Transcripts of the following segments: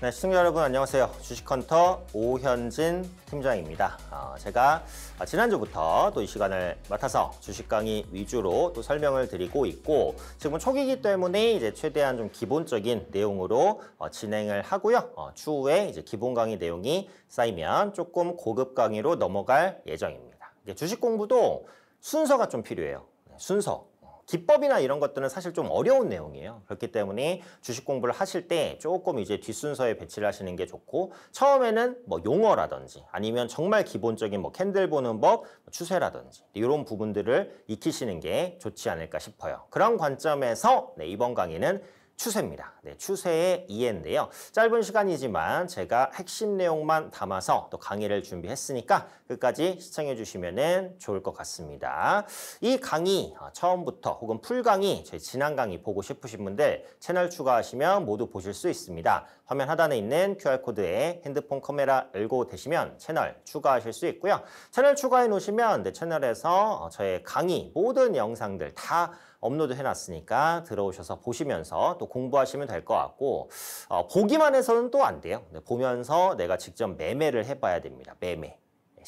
네, 시청자 여러분 안녕하세요. 주식헌터 오현진 팀장입니다. 어, 제가 지난주부터 또 이 시간을 맡아서 주식 강의 위주로 또 설명을 드리고 있고 지금은 초기이기 때문에 이제 최대한 좀 기본적인 내용으로 어, 진행을 하고요. 어, 추후에 이제 기본 강의 내용이 쌓이면 조금 고급 강의로 넘어갈 예정입니다. 주식 공부도 순서가 좀 필요해요. 네, 순서. 기법이나 이런 것들은 사실 좀 어려운 내용이에요. 그렇기 때문에 주식 공부를 하실 때 조금 이제 뒷순서에 배치를 하시는 게 좋고 처음에는 뭐 용어라든지 아니면 정말 기본적인 뭐 캔들 보는 법, 뭐 추세라든지 이런 부분들을 익히시는 게 좋지 않을까 싶어요. 그런 관점에서 네, 이번 강의는 추세입니다. 네, 추세의 이해인데요. 짧은 시간이지만 제가 핵심 내용만 담아서 또 강의를 준비했으니까 끝까지 시청해 주시면 좋을 것 같습니다. 이 강의 어, 처음부터 혹은 풀 강의, 제 지난 강의 보고 싶으신 분들 채널 추가하시면 모두 보실 수 있습니다. 화면 하단에 있는 QR코드에 핸드폰 카메라 열고 되시면 채널 추가하실 수 있고요. 채널 추가해 놓으시면 내 채널에서 어, 저의 강의 모든 영상들 다 업로드 해놨으니까 들어오셔서 보시면서 또 공부하시면 될 것 같고 어, 보기만 해서는 또 안 돼요. 보면서 내가 직접 매매를 해봐야 됩니다. 매매.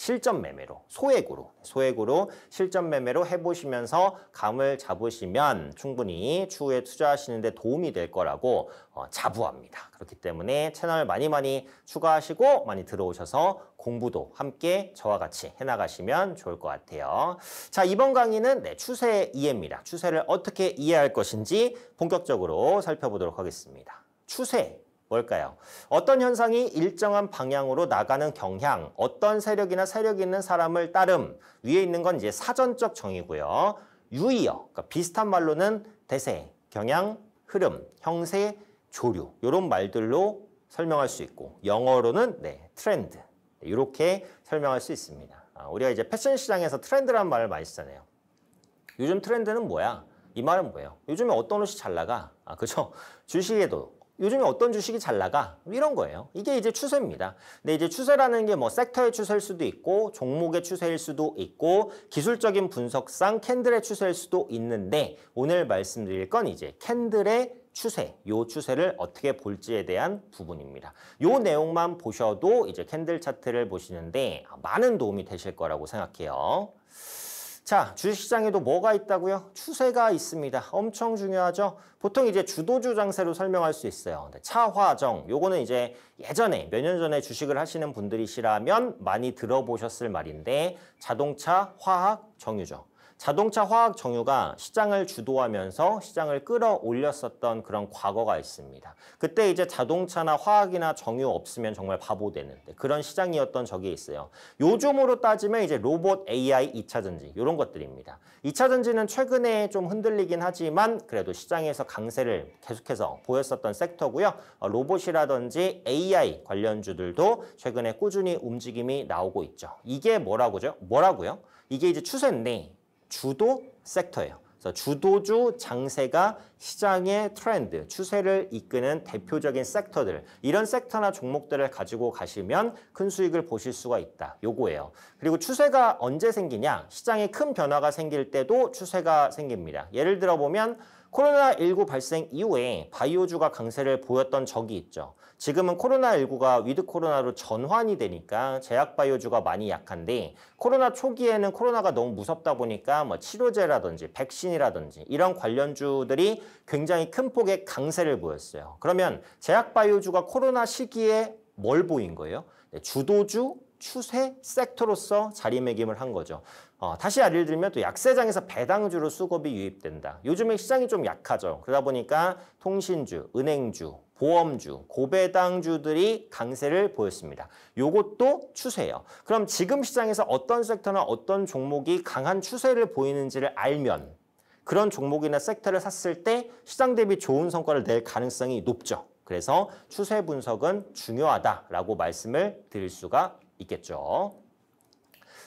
실전 매매로 소액으로 소액으로 실전 매매로 해보시면서 감을 잡으시면 충분히 추후에 투자하시는데 도움이 될 거라고 어, 자부합니다. 그렇기 때문에 채널 많이 많이 추가하시고 많이 들어오셔서 공부도 함께 저와 같이 해나가시면 좋을 것 같아요. 자 이번 강의는 네, 추세 이해입니다. 추세를 어떻게 이해할 것인지 본격적으로 살펴보도록 하겠습니다. 추세 뭘까요? 어떤 현상이 일정한 방향으로 나가는 경향, 어떤 세력이나 세력 있는 사람을 따름, 위에 있는 건 이제 사전적 정의고요. 유의어, 그러니까 비슷한 말로는 대세, 경향, 흐름, 형세, 조류 이런 말들로 설명할 수 있고 영어로는 네, 트렌드 이렇게 네, 설명할 수 있습니다. 아, 우리가 이제 패션 시장에서 트렌드라는 말을 많이 쓰잖아요. 요즘 트렌드는 뭐야? 이 말은 뭐예요? 요즘에 어떤 옷이 잘 나가? 아, 그죠? 주식에도 요즘에 어떤 주식이 잘 나가? 이런 거예요. 이게 이제 추세입니다. 근데 이제 추세라는 게 뭐 섹터의 추세일 수도 있고 종목의 추세일 수도 있고 기술적인 분석상 캔들의 추세일 수도 있는데 오늘 말씀드릴 건 이제 캔들의 추세, 요 추세를 어떻게 볼지에 대한 부분입니다. 요 내용만 보셔도 이제 캔들 차트를 보시는데 많은 도움이 되실 거라고 생각해요. 자, 주식시장에도 뭐가 있다고요? 추세가 있습니다. 엄청 중요하죠? 보통 이제 주도주 장세로 설명할 수 있어요. 차화정, 요거는 이제 예전에 몇 년 전에 주식을 하시는 분들이시라면 많이 들어보셨을 말인데 자동차, 화학, 정유죠. 자동차 화학 정유가 시장을 주도하면서 시장을 끌어올렸었던 그런 과거가 있습니다. 그때 이제 자동차나 화학이나 정유 없으면 정말 바보 되는데 그런 시장이었던 적이 있어요. 요즘으로 따지면 이제 로봇 AI 2차전지 이런 것들입니다. 2차전지는 최근에 좀 흔들리긴 하지만 그래도 시장에서 강세를 계속해서 보였었던 섹터고요. 어, 로봇이라든지 AI 관련주들도 최근에 꾸준히 움직임이 나오고 있죠. 이게 뭐라고죠? 뭐라고요? 이게 이제 추세인데 주도 섹터예요. 그래서 주도주 장세가 시장의 트렌드, 추세를 이끄는 대표적인 섹터들 이런 섹터나 종목들을 가지고 가시면 큰 수익을 보실 수가 있다. 요거예요. 그리고 추세가 언제 생기냐? 시장에 큰 변화가 생길 때도 추세가 생깁니다. 예를 들어 보면 코로나19 발생 이후에 바이오주가 강세를 보였던 적이 있죠. 지금은 코로나19가 위드 코로나로 전환이 되니까 제약 바이오주가 많이 약한데 코로나 초기에는 코로나가 너무 무섭다 보니까 뭐 치료제라든지 백신이라든지 이런 관련주들이 굉장히 큰 폭의 강세를 보였어요. 그러면 제약 바이오주가 코로나 시기에 뭘 보인 거예요? 네, 주도주 추세 섹터로서 자리매김을 한 거죠. 어, 다시 예를 들면 또 약세장에서 배당주로 수급이 유입된다. 요즘에 시장이 좀 약하죠. 그러다 보니까 통신주, 은행주, 보험주, 고배당주들이 강세를 보였습니다. 요것도 추세예요. 그럼 지금 시장에서 어떤 섹터나 어떤 종목이 강한 추세를 보이는지를 알면 그런 종목이나 섹터를 샀을 때 시장 대비 좋은 성과를 낼 가능성이 높죠. 그래서 추세 분석은 중요하다라고 말씀을 드릴 수가 있겠죠.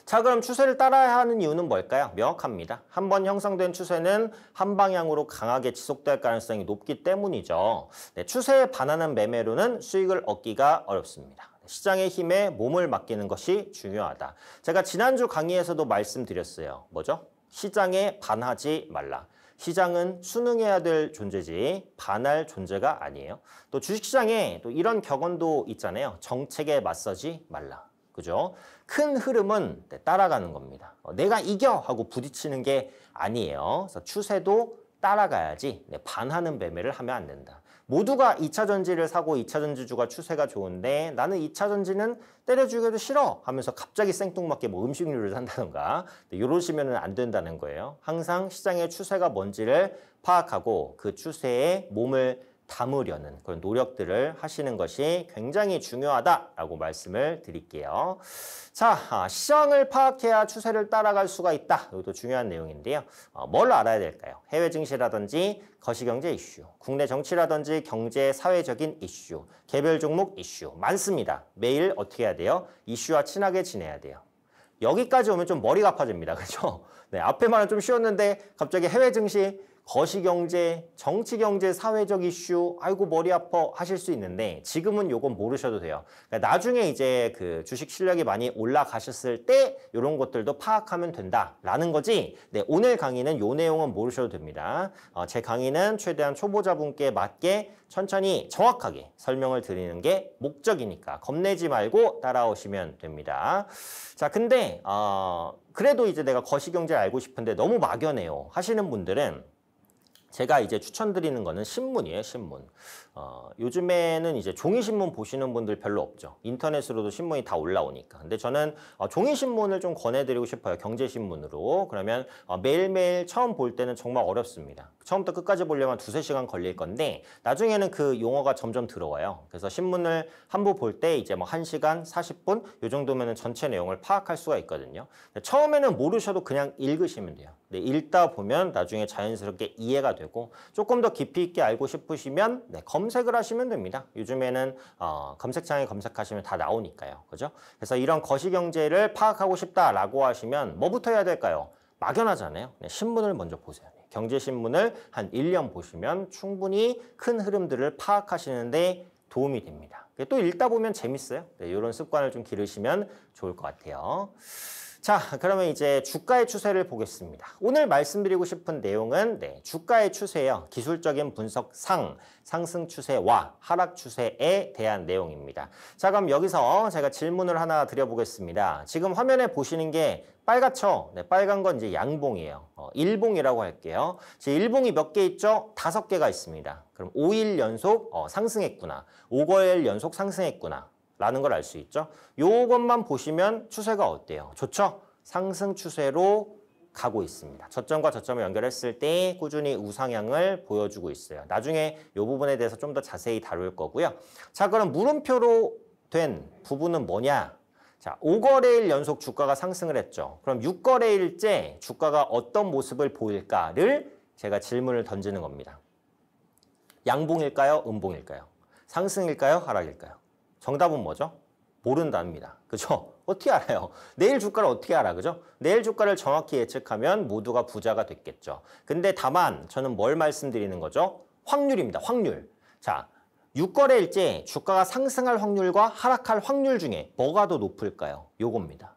자 그럼 추세를 따라야 하는 이유는 뭘까요? 명확합니다. 한 번 형성된 추세는 한 방향으로 강하게 지속될 가능성이 높기 때문이죠. 네, 추세에 반하는 매매로는 수익을 얻기가 어렵습니다. 시장의 힘에 몸을 맡기는 것이 중요하다. 제가 지난주 강의에서도 말씀드렸어요. 뭐죠? 시장에 반하지 말라. 시장은 순응해야 될 존재지 반할 존재가 아니에요. 또 주식시장에 또 이런 격언도 있잖아요. 정책에 맞서지 말라. 그죠? 큰 흐름은 네, 따라가는 겁니다. 어, 내가 이겨 하고 부딪히는 게 아니에요. 그래서 추세도 따라가야지 네, 반하는 매매를 하면 안 된다. 모두가 2차 전지를 사고 2차 전지주가 추세가 좋은데 나는 2차 전지는 때려주기도 싫어 하면서 갑자기 생뚱맞게 뭐 음식류를 산다던가 네, 이러시면 안 된다는 거예요. 항상 시장의 추세가 뭔지를 파악하고 그 추세에 몸을 담으려는 그런 노력들을 하시는 것이 굉장히 중요하다라고 말씀을 드릴게요. 자, 아, 시장을 파악해야 추세를 따라갈 수가 있다. 이것도 중요한 내용인데요. 어, 뭘 알아야 될까요? 해외 증시라든지 거시경제 이슈, 국내 정치라든지 경제 사회적인 이슈, 개별 종목 이슈 많습니다. 매일 어떻게 해야 돼요? 이슈와 친하게 지내야 돼요. 여기까지 오면 좀 머리가 아파집니다. 그죠? 렇 네, 앞에말은좀 쉬웠는데 갑자기 해외 증시 거시경제, 정치경제, 사회적 이슈, 아이고 머리 아파 하실 수 있는데 지금은 요건 모르셔도 돼요. 그러니까 나중에 이제 그 주식 실력이 많이 올라가셨을 때요런 것들도 파악하면 된다라는 거지 네, 오늘 강의는 요 내용은 모르셔도 됩니다. 어, 제 강의는 최대한 초보자분께 맞게 천천히 정확하게 설명을 드리는 게 목적이니까 겁내지 말고 따라오시면 됩니다. 자 근데 어, 그래도 이제 내가 거시경제 알고 싶은데 너무 막연해요 하시는 분들은 제가 이제 추천드리는 거는 신문이에요, 신문. 어, 요즘에는 이제 종이신문 보시는 분들 별로 없죠. 인터넷으로도 신문이 다 올라오니까. 근데 저는 어, 종이신문을 좀 권해드리고 싶어요. 경제신문으로. 그러면 어, 매일매일 처음 볼 때는 정말 어렵습니다. 처음부터 끝까지 보려면 두세 시간 걸릴 건데 나중에는 그 용어가 점점 들어와요. 그래서 신문을 한 부 볼 때 이제 뭐 한시간 4 0 분요 정도면은 전체 내용을 파악할 수가 있거든요. 처음에는 모르셔도 그냥 읽으시면 돼요. 네, 읽다 보면 나중에 자연스럽게 이해가 되고 조금 더 깊이 있게 알고 싶으시면 네, 검색을 하시면 됩니다. 요즘에는 어, 검색창에 검색하시면 다 나오니까요. 그죠? 그래서 이런 거시경제를 파악하고 싶다라고 하시면 뭐부터 해야 될까요? 막연하잖아요. 네, 신문을 먼저 보세요. 네, 경제신문을 한 1년 보시면 충분히 큰 흐름들을 파악하시는데 도움이 됩니다. 또 읽다 보면 재밌어요. 네, 이런 습관을 좀 기르시면 좋을 것 같아요. 자, 그러면 이제 주가의 추세를 보겠습니다. 오늘 말씀드리고 싶은 내용은 네, 주가의 추세요. 기술적인 분석 상, 상승 추세와 하락 추세에 대한 내용입니다. 자, 그럼 여기서 제가 질문을 하나 드려보겠습니다. 지금 화면에 보시는 게 빨갛죠? 네, 빨간 건 이제 양봉이에요. 어, 일봉이라고 할게요. 제 일봉이 몇 개 있죠? 다섯 개가 있습니다. 그럼 5일 연속 어, 상승했구나. 5월 연속 상승했구나. 라는 걸 알 수 있죠. 요것만 보시면 추세가 어때요? 좋죠? 상승 추세로 가고 있습니다. 저점과 저점을 연결했을 때 꾸준히 우상향을 보여주고 있어요. 나중에 요 부분에 대해서 좀 더 자세히 다룰 거고요. 자 그럼 물음표로 된 부분은 뭐냐? 자, 5거래일 연속 주가가 상승을 했죠. 그럼 6거래일째 주가가 어떤 모습을 보일까를 제가 질문을 던지는 겁니다. 양봉일까요? 음봉일까요? 상승일까요? 하락일까요? 정답은 뭐죠? 모른답니다. 그죠? 어떻게 알아요? 내일 주가를 어떻게 알아? 그죠? 내일 주가를 정확히 예측하면 모두가 부자가 됐겠죠. 근데 다만 저는 뭘 말씀드리는 거죠? 확률입니다. 확률. 자, 6거래일째 주가가 상승할 확률과 하락할 확률 중에 뭐가 더 높을까요? 요겁니다.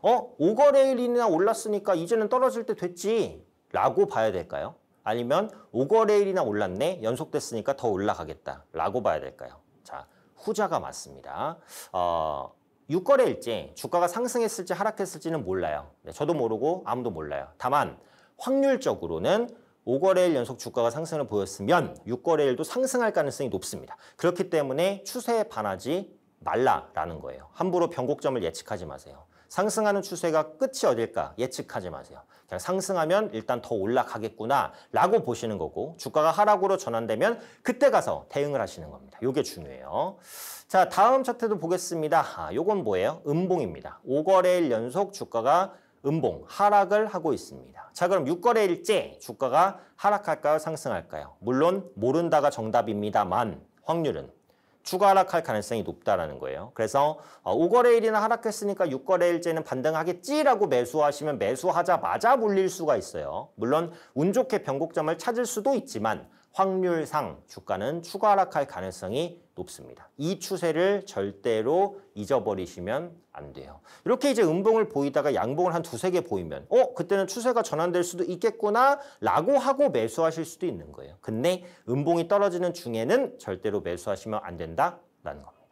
어? 5거래일이나 올랐으니까 이제는 떨어질 때 됐지 라고 봐야 될까요? 아니면 5거래일이나 올랐네 연속됐으니까 더 올라가겠다 라고 봐야 될까요? 자, 후자가 맞습니다. 어, 유거래일지 주가가 상승했을지 하락했을지는 몰라요. 네, 저도 모르고 아무도 몰라요. 다만 확률적으로는 5거래일 연속 주가가 상승을 보였으면 6거래일도 상승할 가능성이 높습니다. 그렇기 때문에 추세에 반하지 말라라는 거예요. 함부로 변곡점을 예측하지 마세요. 상승하는 추세가 끝이 어딜까 예측하지 마세요. 상승하면 일단 더 올라가겠구나라고 보시는 거고 주가가 하락으로 전환되면 그때 가서 대응을 하시는 겁니다. 요게 중요해요. 자 다음 차트도 보겠습니다. 아, 요건 뭐예요? 음봉입니다. 5거래일 연속 주가가 음봉 하락을 하고 있습니다. 자 그럼 6거래일째 주가가 하락할까요? 상승할까요? 물론 모른다가 정답입니다만 확률은 추가 하락할 가능성이 높다라는 거예요. 그래서 5거래일이나 어, 하락했으니까 6거래일째는 반등하겠지라고 매수하시면 매수하자마자 물릴 수가 있어요. 물론 운 좋게 변곡점을 찾을 수도 있지만 확률상 주가는 추가 하락할 가능성이 높습니다. 이 추세를 절대로 잊어버리시면 안 돼요. 이렇게 이제 음봉을 보이다가 양봉을 한 두세 개 보이면 어? 그때는 추세가 전환될 수도 있겠구나 라고 하고 매수하실 수도 있는 거예요. 근데 음봉이 떨어지는 중에는 절대로 매수하시면 안 된다라는 겁니다.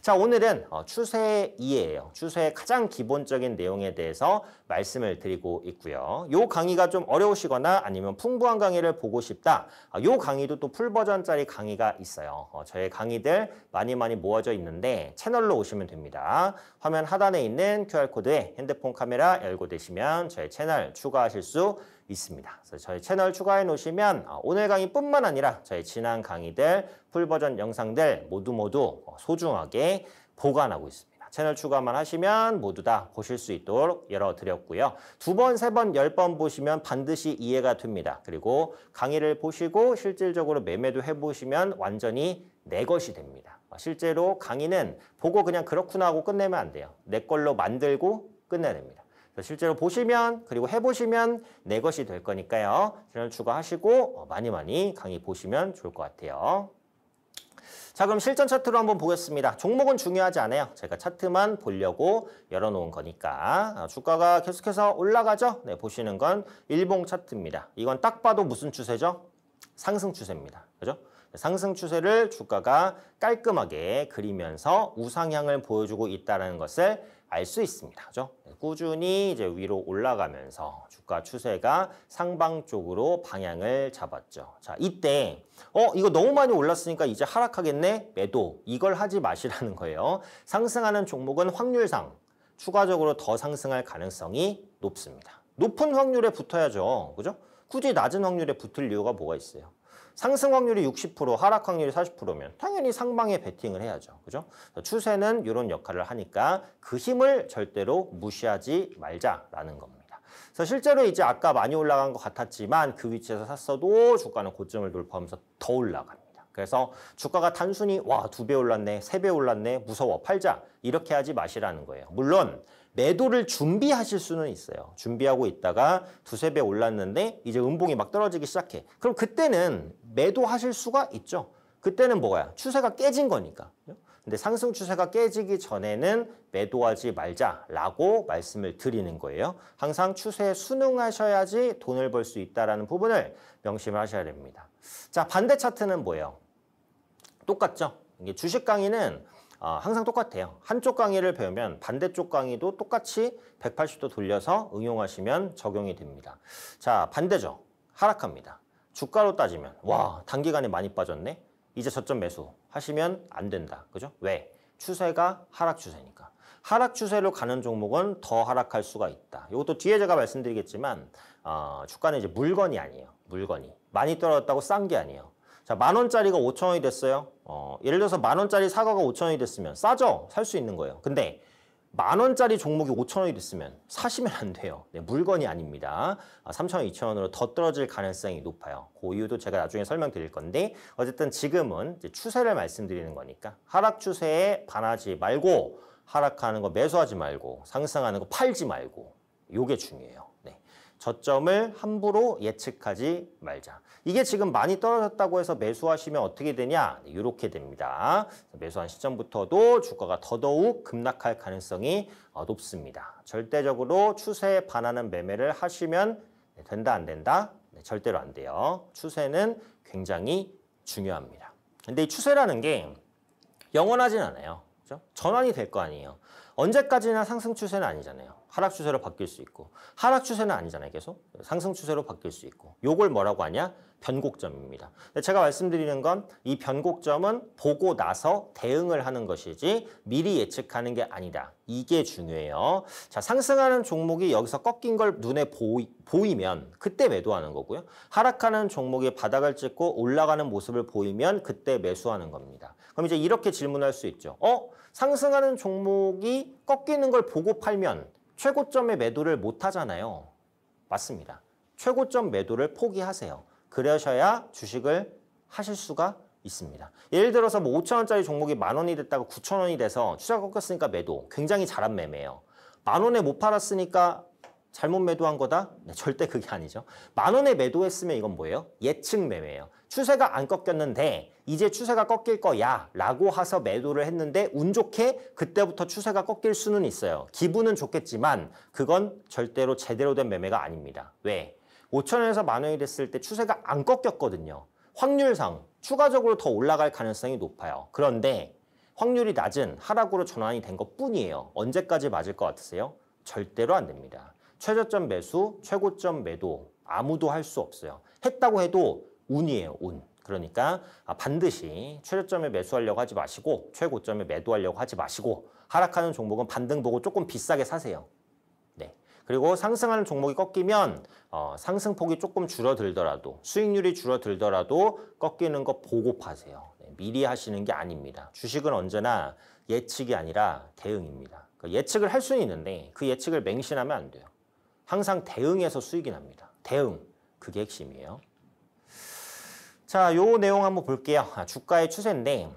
자, 오늘은 어, 추세 이해예요. 추세의 가장 기본적인 내용에 대해서 말씀을 드리고 있고요. 요 강의가 좀 어려우시거나 아니면 풍부한 강의를 보고 싶다. 어, 요 강의도 또 풀버전짜리 강의가 있어요. 어, 저의 강의들 많이 많이 모아져 있는데 채널로 오시면 됩니다. 화면 하단에 있는 QR코드에 핸드폰 카메라 열고 되시면 저의 채널 추가하실 수 있습니다. 그래서 저희 채널 추가해 놓으시면 어, 오늘 강의뿐만 아니라 저희 지난 강의들, 풀버전 영상들 모두 모두 어, 소중하게 보관하고 있습니다. 채널 추가만 하시면 모두 다 보실 수 있도록 열어드렸고요. 두 번, 세 번, 열 번 보시면 반드시 이해가 됩니다. 그리고 강의를 보시고 실질적으로 매매도 해보시면 완전히 내 것이 됩니다. 어, 실제로 강의는 보고 그냥 그렇구나 하고 끝내면 안 돼요. 내 걸로 만들고 끝내야 됩니다. 실제로 보시면 그리고 해보시면 내 것이 될 거니까요. 재료 추가하시고 어, 많이 많이 강의 보시면 좋을 것 같아요. 자 그럼 실전 차트로 한번 보겠습니다. 종목은 중요하지 않아요. 제가 차트만 보려고 열어놓은 거니까 아, 주가가 계속해서 올라가죠. 네 보시는 건 일봉 차트입니다. 이건 딱 봐도 무슨 추세죠? 상승 추세입니다. 그죠? 상승 추세를 주가가 깔끔하게 그리면서 우상향을 보여주고 있다는 것을 알수 있습니다. 그죠? 네, 꾸준히 이제 위로 올라가면서 주가 추세가 상방 쪽으로 방향을 잡았죠. 자, 이때 어, 이거 너무 많이 올랐으니까 이제 하락하겠네. 매도. 이걸 하지 마시라는 거예요. 상승하는 종목은 확률상 추가적으로 더 상승할 가능성이 높습니다. 높은 확률에 붙어야죠. 그죠? 굳이 낮은 확률에 붙을 이유가 뭐가 있어요? 상승 확률이 60% 하락 확률이 40%면 당연히 상방에 베팅을 해야죠. 그죠? 추세는 이런 역할을 하니까 그 힘을 절대로 무시하지 말자라는 겁니다. 그래서 실제로 이제 아까 많이 올라간 것 같았지만 그 위치에서 샀어도 주가는 고점을 돌파하면서 더 올라갑니다. 그래서 주가가 단순히 와 두 배 올랐네 세 배 올랐네 무서워 팔자 이렇게 하지 마시라는 거예요. 물론 매도를 준비하실 수는 있어요. 준비하고 있다가 두세 배 올랐는데 이제 음봉이 막 떨어지기 시작해. 그럼 그때는 매도하실 수가 있죠. 그때는 뭐야? 추세가 깨진 거니까. 근데 상승 추세가 깨지기 전에는 매도하지 말자라고 말씀을 드리는 거예요. 항상 추세에 순응하셔야지 돈을 벌 수 있다는 부분을 명심하셔야 됩니다. 자, 반대 차트는 뭐예요? 똑같죠? 이게 주식 강의는 어, 항상 똑같아요. 한쪽 강의를 배우면 반대쪽 강의도 똑같이 180도 돌려서 응용하시면 적용이 됩니다. 자, 반대죠. 하락합니다. 주가로 따지면 와, 단기간에 많이 빠졌네. 이제 저점 매수 하시면 안 된다. 그죠? 왜? 추세가 하락 추세니까. 하락 추세로 가는 종목은 더 하락할 수가 있다. 이것도 뒤에 제가 말씀드리겠지만 어, 주가는 이제 물건이 아니에요. 물건이. 많이 떨어졌다고 싼 게 아니에요. 자, 만 원짜리가 5천 원이 됐어요. 어, 예를 들어서 만 원짜리 사과가 5천 원이 됐으면 싸죠? 살 수 있는 거예요. 근데 만 원짜리 종목이 5천 원이 됐으면 사시면 안 돼요. 네, 물건이 아닙니다. 3천 아, 원, 2천 원으로 더 떨어질 가능성이 높아요. 그 이유도 제가 나중에 설명드릴 건데 어쨌든 지금은 추세를 말씀드리는 거니까 하락 추세에 반하지 말고 하락하는 거 매수하지 말고 상승하는 거 팔지 말고 요게 중요해요. 저점을 함부로 예측하지 말자. 이게 지금 많이 떨어졌다고 해서 매수하시면 어떻게 되냐? 이렇게 됩니다. 매수한 시점부터도 주가가 더더욱 급락할 가능성이 어, 높습니다. 절대적으로 추세에 반하는 매매를 하시면 네, 된다 안 된다? 네, 절대로 안 돼요. 추세는 굉장히 중요합니다. 근데 이 추세라는 게 영원하진 않아요. 그렇죠? 전환이 될 거 아니에요. 언제까지나 상승 추세는 아니잖아요. 하락 추세로 바뀔 수 있고 하락 추세는 아니잖아요 계속 상승 추세로 바뀔 수 있고 요걸 뭐라고 하냐 변곡점입니다 제가 말씀드리는 건 이 변곡점은 보고 나서 대응을 하는 것이지 미리 예측하는 게 아니다 이게 중요해요 자 상승하는 종목이 여기서 꺾인 걸 눈에 보이, 보이면 그때 매도하는 거고요 하락하는 종목이 바닥을 찍고 올라가는 모습을 보이면 그때 매수하는 겁니다 그럼 이제 이렇게 질문할 수 있죠 어? 상승하는 종목이 꺾이는 걸 보고 팔면 최고점의 매도를 못 하잖아요. 맞습니다. 최고점 매도를 포기하세요. 그러셔야 주식을 하실 수가 있습니다. 예를 들어서 뭐 5천원짜리 종목이 만원이 됐다가 9천원이 돼서 추가 꺾였으니까 매도. 굉장히 잘한 매매예요. 만원에 못 팔았으니까 잘못 매도한 거다? 네, 절대 그게 아니죠. 만원에 매도했으면 이건 뭐예요? 예측 매매예요. 추세가 안 꺾였는데 이제 추세가 꺾일 거야 라고 하서 매도를 했는데 운 좋게 그때부터 추세가 꺾일 수는 있어요. 기분은 좋겠지만 그건 절대로 제대로 된 매매가 아닙니다. 왜? 5천원에서 만원이 됐을 때 추세가 안 꺾였거든요. 확률상 추가적으로 더 올라갈 가능성이 높아요. 그런데 확률이 낮은 하락으로 전환이 된 것뿐이에요. 언제까지 맞을 것 같으세요? 절대로 안 됩니다. 최저점 매수, 최고점 매도 아무도 할 수 없어요. 했다고 해도 운이에요, 운. 그러니까 아, 반드시 최저점에 매수하려고 하지 마시고 최고점에 매도하려고 하지 마시고 하락하는 종목은 반등 보고 조금 비싸게 사세요. 네. 그리고 상승하는 종목이 꺾이면 어, 상승폭이 조금 줄어들더라도 수익률이 줄어들더라도 꺾이는 거 보고 파세요. 네, 미리 하시는 게 아닙니다. 주식은 언제나 예측이 아니라 대응입니다. 그러니까 예측을 할 수는 있는데 그 예측을 맹신하면 안 돼요. 항상 대응해서 수익이 납니다. 대응, 그게 핵심이에요. 자, 요 내용 한번 볼게요. 아, 주가의 추세인데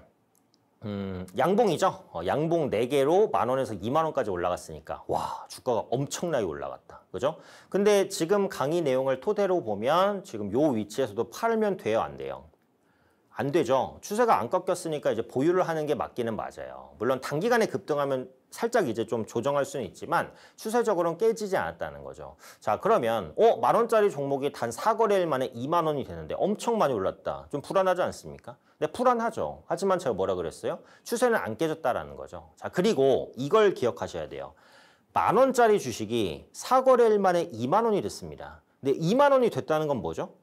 음, 양봉이죠. 어, 양봉 4개로 만 원에서 2만 원까지 올라갔으니까 와 주가가 엄청나게 올라갔다. 그죠? 근데 지금 강의 내용을 토대로 보면 지금 요 위치에서도 팔면 돼요? 안 돼요? 안 되죠. 추세가 안 꺾였으니까 이제 보유를 하는 게 맞기는 맞아요. 물론 단기간에 급등하면 살짝 이제 좀 조정할 수는 있지만 추세적으로는 깨지지 않았다는 거죠. 자 그러면 어? 만원짜리 종목이 단 4거래일 만에 2만원이 되는데 엄청 많이 올랐다. 좀 불안하지 않습니까? 네 불안하죠. 하지만 제가 뭐라 그랬어요? 추세는 안 깨졌다라는 거죠. 자 그리고 이걸 기억하셔야 돼요. 만원짜리 주식이 4거래일 만에 2만원이 됐습니다. 근데 2만원이 됐다는 건 뭐죠?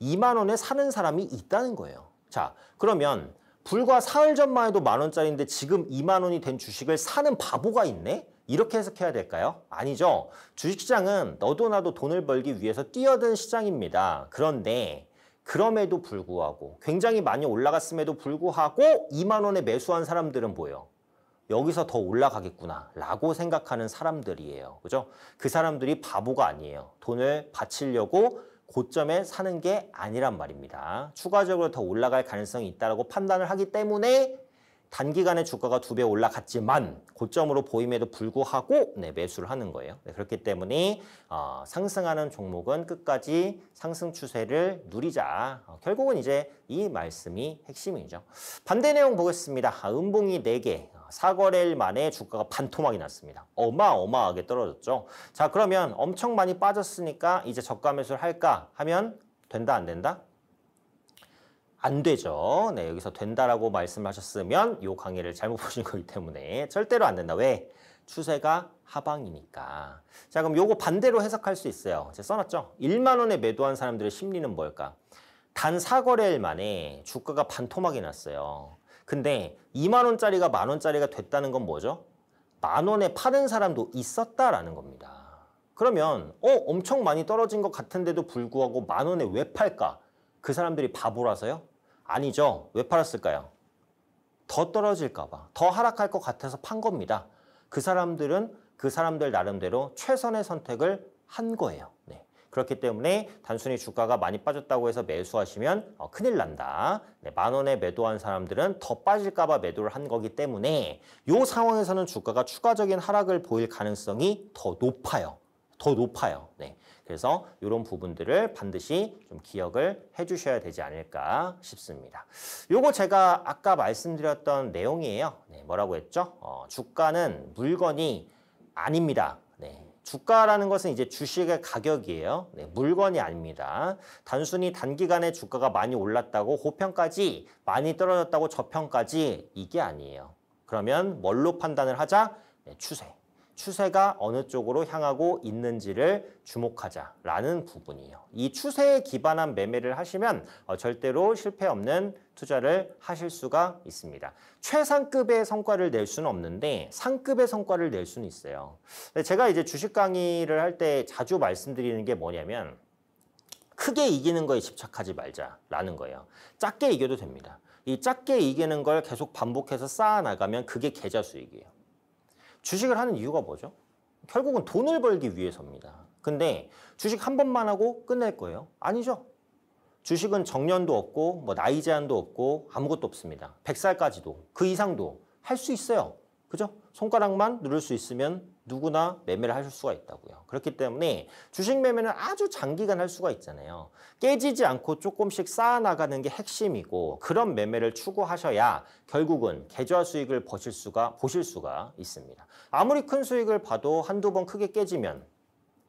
2만원에 사는 사람이 있다는 거예요. 자 그러면 불과 사흘 전만 해도 만 원짜리인데 지금 2만 원이 된 주식을 사는 바보가 있네? 이렇게 해석해야 될까요? 아니죠. 주식시장은 너도 나도 돈을 벌기 위해서 뛰어든 시장입니다. 그런데 그럼에도 불구하고 굉장히 많이 올라갔음에도 불구하고 2만 원에 매수한 사람들은 뭐예요? 여기서 더 올라가겠구나 라고 생각하는 사람들이에요. 그죠? 그 사람들이 바보가 아니에요. 돈을 바치려고 고점에 사는 게 아니란 말입니다. 추가적으로 더 올라갈 가능성이 있다고 판단을 하기 때문에 단기간에 주가가 두 배 올라갔지만 고점으로 보임에도 불구하고 네, 매수를 하는 거예요. 네, 그렇기 때문에 어, 상승하는 종목은 끝까지 상승 추세를 누리자. 어, 결국은 이제 이 말씀이 핵심이죠. 반대 내용 보겠습니다. 아, 음봉이 4개, 사거래일 만에 주가가 반토막이 났습니다. 어마어마하게 떨어졌죠. 자 그러면 엄청 많이 빠졌으니까 이제 저가 매수를 할까 하면 된다 안 된다? 안 되죠. 네, 여기서 된다라고 말씀하셨으면 이 강의를 잘못 보신 거기 때문에 절대로 안 된다. 왜? 추세가 하방이니까. 자, 그럼 요거 반대로 해석할 수 있어요. 제가 써놨죠? 1만 원에 매도한 사람들의 심리는 뭘까? 단 사거래일 만에 주가가 반토막이 났어요. 근데 2만 원짜리가 만 원짜리가 됐다는 건 뭐죠? 만 원에 파는 사람도 있었다라는 겁니다. 그러면 어 엄청 많이 떨어진 것 같은데도 불구하고 만 원에 왜 팔까? 그 사람들이 바보라서요? 아니죠. 왜 팔았을까요? 더 떨어질까 봐, 더 하락할 것 같아서 판 겁니다. 그 사람들은 그 사람들 나름대로 최선의 선택을 한 거예요. 그렇기 때문에 단순히 주가가 많이 빠졌다고 해서 매수하시면 어, 큰일 난다. 네, 만 원에 매도한 사람들은 더 빠질까 봐 매도를 한 거기 때문에 이 상황에서는 주가가 추가적인 하락을 보일 가능성이 더 높아요. 더 높아요. 네. 그래서 이런 부분들을 반드시 좀 기억을 해주셔야 되지 않을까 싶습니다. 요거 제가 아까 말씀드렸던 내용이에요. 네, 뭐라고 했죠? 어, 주가는 물건이 아닙니다. 네, 주가라는 것은 이제 주식의 가격이에요. 네, 물건이 아닙니다. 단순히 단기간에 주가가 많이 올랐다고 호평까지 많이 떨어졌다고 저평까지 이게 아니에요. 그러면 뭘로 판단을 하자? 네, 추세. 추세가 어느 쪽으로 향하고 있는지를 주목하자라는 부분이에요. 이 추세에 기반한 매매를 하시면 어, 절대로 실패 없는 투자를 하실 수가 있습니다. 최상급의 성과를 낼 수는 없는데 상급의 성과를 낼 수는 있어요. 제가 이제 주식 강의를 할 때 자주 말씀드리는 게 뭐냐면 크게 이기는 거에 집착하지 말자라는 거예요. 작게 이겨도 됩니다. 이 작게 이기는 걸 계속 반복해서 쌓아나가면 그게 계좌 수익이에요. 주식을 하는 이유가 뭐죠? 결국은 돈을 벌기 위해서입니다. 근데 주식 한 번만 하고 끝낼 거예요? 아니죠. 주식은 정년도 없고 뭐 나이 제한도 없고 아무것도 없습니다. 100살까지도 그 이상도 할 수 있어요. 그죠? 손가락만 누를 수 있으면 누구나 매매를 하실 수가 있다고요. 그렇기 때문에 주식 매매는 아주 장기간 할 수가 있잖아요. 깨지지 않고 조금씩 쌓아나가는 게 핵심이고 그런 매매를 추구하셔야 결국은 계좌 수익을 보실 수가, 보실 수가 있습니다. 아무리 큰 수익을 봐도 한두 번 크게 깨지면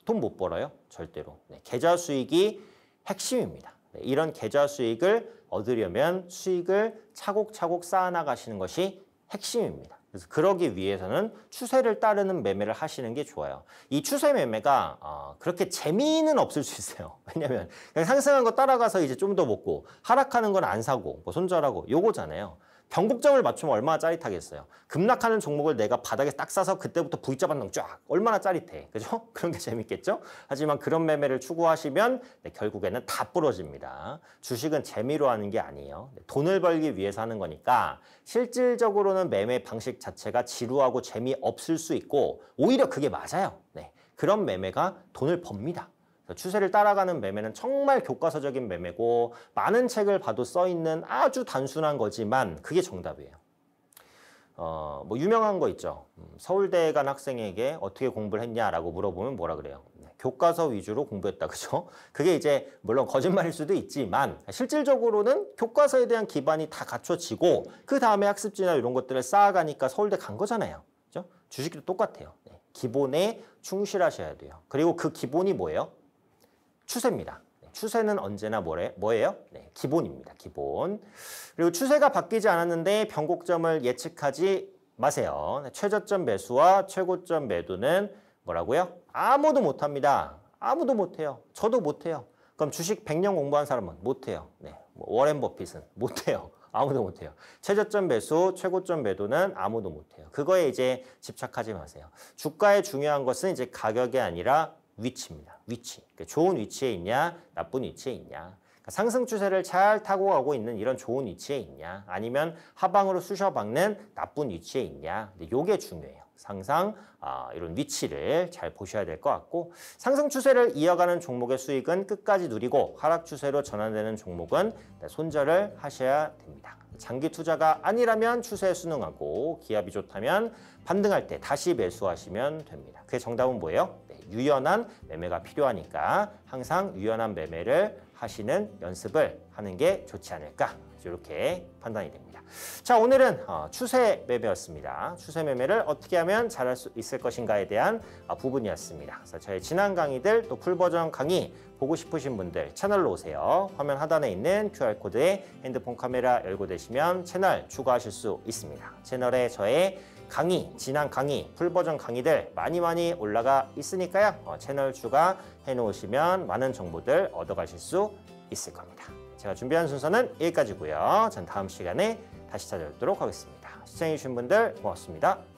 돈 못 벌어요. 절대로. 네, 계좌 수익이 핵심입니다. 네, 이런 계좌 수익을 얻으려면 수익을 차곡차곡 쌓아나가시는 것이 핵심입니다. 그래서 그러기 위해서는 추세를 따르는 매매를 하시는 게 좋아요. 이 추세 매매가 어, 그렇게 재미는 없을 수 있어요. 왜냐면 하하 상승한 거 따라가서 이제 좀 더 먹고 하락하는 건 안 사고 뭐 손절하고 요거잖아요. 변곡점을 맞추면 얼마나 짜릿하겠어요. 급락하는 종목을 내가 바닥에 딱 싸서 그때부터 V자 반등 쫙 얼마나 짜릿해. 그죠? 그런 게 재밌겠죠? 하지만 그런 매매를 추구하시면 네, 결국에는 다 부러집니다. 주식은 재미로 하는 게 아니에요. 네, 돈을 벌기 위해서 하는 거니까 실질적으로는 매매 방식 자체가 지루하고 재미없을 수 있고 오히려 그게 맞아요. 네, 그런 매매가 돈을 법니다. 추세를 따라가는 매매는 정말 교과서적인 매매고 많은 책을 봐도 써 있는 아주 단순한 거지만 그게 정답이에요. 어, 뭐 유명한 거 있죠. 음, 서울대에 간 학생에게 어떻게 공부를 했냐라고 물어보면 뭐라 그래요. 네, 교과서 위주로 공부했다. 그죠? 그게 이제 물론 거짓말일 수도 있지만 실질적으로는 교과서에 대한 기반이 다 갖춰지고 그 다음에 학습지나 이런 것들을 쌓아가니까 서울대 간 거잖아요. 그죠? 주식도 똑같아요. 네, 기본에 충실하셔야 돼요. 그리고 그 기본이 뭐예요? 추세입니다. 네, 추세는 언제나 뭐래, 뭐예요? 네, 기본입니다. 기본. 그리고 추세가 바뀌지 않았는데 변곡점을 예측하지 마세요. 네, 최저점 매수와 최고점 매도는 뭐라고요? 아무도 못합니다. 아무도 못해요. 저도 못해요. 그럼 주식 100년 공부한 사람은 못해요. 네, 뭐 워렌 버핏은 못해요. 아무도 못해요. 최저점 매수, 최고점 매도는 아무도 못해요. 그거에 이제 집착하지 마세요. 주가에 중요한 것은 이제 가격이 아니라 위치입니다. 위치. 그러니까 좋은 위치에 있냐, 나쁜 위치에 있냐. 그러니까 상승 추세를 잘 타고 가고 있는 이런 좋은 위치에 있냐, 아니면 하방으로 쑤셔박는 나쁜 위치에 있냐. 근게 중요해요. 상상 아, 이런 위치를 잘 보셔야 될 것 같고 상승 추세를 이어가는 종목의 수익은 끝까지 누리고 하락 추세로 전환되는 종목은 네, 손절을 하셔야 됩니다. 장기 투자가 아니라면 추세에 순응하고 기압이 좋다면 반등할 때 다시 매수하시면 됩니다. 그 정답은 뭐예요? 네, 유연한 매매가 필요하니까 항상 유연한 매매를 하시는 연습을 하는 게 좋지 않을까 이렇게 판단이 됩니다. 자 오늘은 어, 추세 매매였습니다. 추세 매매를 어떻게 하면 잘할 수 있을 것인가에 대한 어, 부분이었습니다. 그래서 저희 지난 강의들 또 풀버전 강의 보고 싶으신 분들 채널로 오세요. 화면 하단에 있는 QR코드에 핸드폰 카메라 열고 되시면 채널 추가하실 수 있습니다. 채널에 저의 강의, 지난 강의, 풀버전 강의들 많이 많이 올라가 있으니까요. 어, 채널 추가해 놓으시면 많은 정보들 얻어가실 수 있을 겁니다. 제가 준비한 순서는 여기까지고요. 전 다음 시간에 다시 찾아뵙도록 하겠습니다. 시청해주신 분들 고맙습니다.